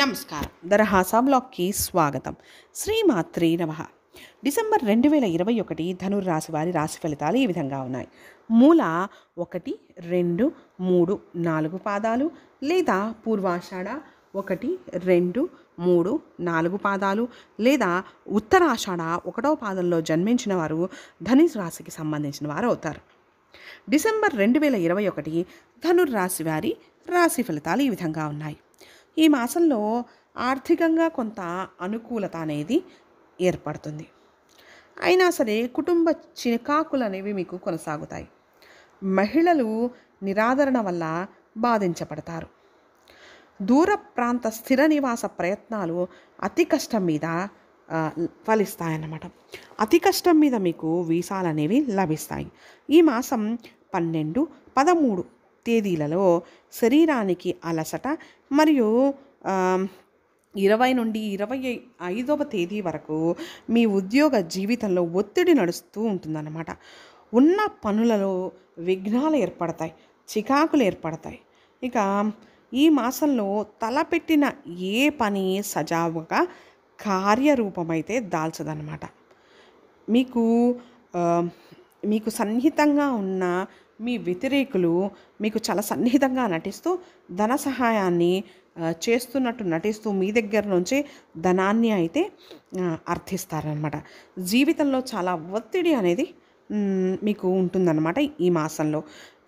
నమస్కారం దరహాసా బ్లాక్కి స్వాగతం శ్రీమాత్రి నమ డిసెంబర్ రెండు వేల ఇరవై ఒకటి ధనుర్రాశి వారి రాశి ఫలితాలు ఈ విధంగా ఉన్నాయి మూల ఒకటి రెండు మూడు నాలుగు పాదాలు లేదా పూర్వాషాఢ ఒకటి రెండు మూడు నాలుగు పాదాలు లేదా ఉత్తరాషాఢ ఒకటో పాదంలో జన్మించిన వారు ధనుసు రాశికి సంబంధించిన వారు అవుతారు డిసెంబర్ రెండు వేల ఇరవై ఒకటి ధనుర్రాశి వారి రాశి ఫలితాలు ఈ విధంగా ఉన్నాయి ఈ మాసంలో ఆర్థికంగా కొంత అనుకూలత అనేది ఏర్పడుతుంది అయినా సరే కుటుంబ చికాకులు అనేవి మీకు కొనసాగుతాయి మహిళలు నిరాదరణ వల్ల బాధించబడతారు దూర ప్రాంత స్థిర నివాస ప్రయత్నాలు అతి కష్టం మీద ఫలిస్తాయన్నమాట అతి కష్టం మీద మీకు వీసాలు అనేవి లభిస్తాయి ఈ మాసం పన్నెండు పదమూడు తేదీలలో శరీరానికి అలసట మరియు ఇరవై నుండి ఇరవై ఐదవ తేదీ వరకు మీ ఉద్యోగ జీవితంలో ఒత్తిడి నడుస్తూ ఉంటుందన్నమాట ఉన్న పనులలో విఘ్నాలు ఏర్పడతాయి చికాకులు ఏర్పడతాయి ఇక ఈ మాసంలో తలపెట్టిన ఏ పని సజావుగా కార్యరూపమైతే దాల్చదనమాట మీకు మీకు సన్నిహితంగా ఉన్న మీ వ్యతిరేకులు మీకు చాలా సన్నిహితంగా నటిస్తూ ధన సహాయాన్ని చేస్తున్నట్టు నటిస్తూ మీ దగ్గర నుంచి ధనాన్ని అయితే అర్థిస్తారనమాట జీవితంలో చాలా ఒత్తిడి అనేది మీకు ఉంటుందన్నమాట ఈ మాసంలో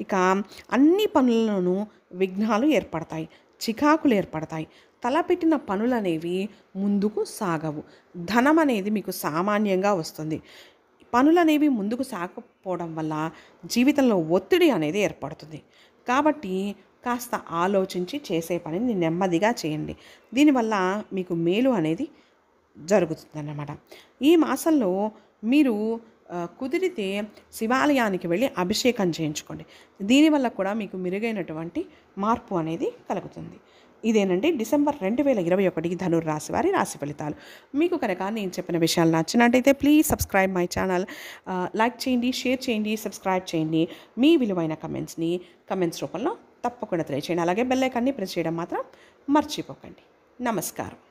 ఇక అన్ని పనులలోనూ విఘ్నాలు ఏర్పడతాయి చికాకులు ఏర్పడతాయి తలపెట్టిన పనులు అనేవి ముందుకు సాగవు ధనం అనేది మీకు సామాన్యంగా వస్తుంది పనులనేవి ముందుకు సాగకపోవడం వల్ల జీవితంలో ఒత్తిడి అనేది ఏర్పడుతుంది కాబట్టి కాస్త ఆలోచించి చేసే పనిని నెమ్మదిగా చేయండి దీనివల్ల మీకు మేలు అనేది జరుగుతుందన్నమాట ఈ మాసంలో మీరు కుదిరితే శివాలయానికి వెళ్ళి అభిషేకం చేయించుకోండి దీనివల్ల కూడా మీకు మెరుగైనటువంటి మార్పు అనేది కలుగుతుంది ఇదేనండి డిసెంబర్ రెండు వేల ఇరవై ఒకటికి ధనుర్ రాశి వారి రాశి ఫలితాలు మీకు కనుక నేను చెప్పిన విషయాలు నచ్చినట్టయితే please subscribe my channel like చేయండి షేర్ చేయండి సబ్స్క్రైబ్ చేయండి మీ విలువైన కమెంట్స్ని కమెంట్స్ రూపంలో తప్పకుండా తెలియచేయండి అలాగే బెల్లైకాన్ని ప్రెస్ చేయడం మాత్రం మర్చిపోకండి నమస్కారం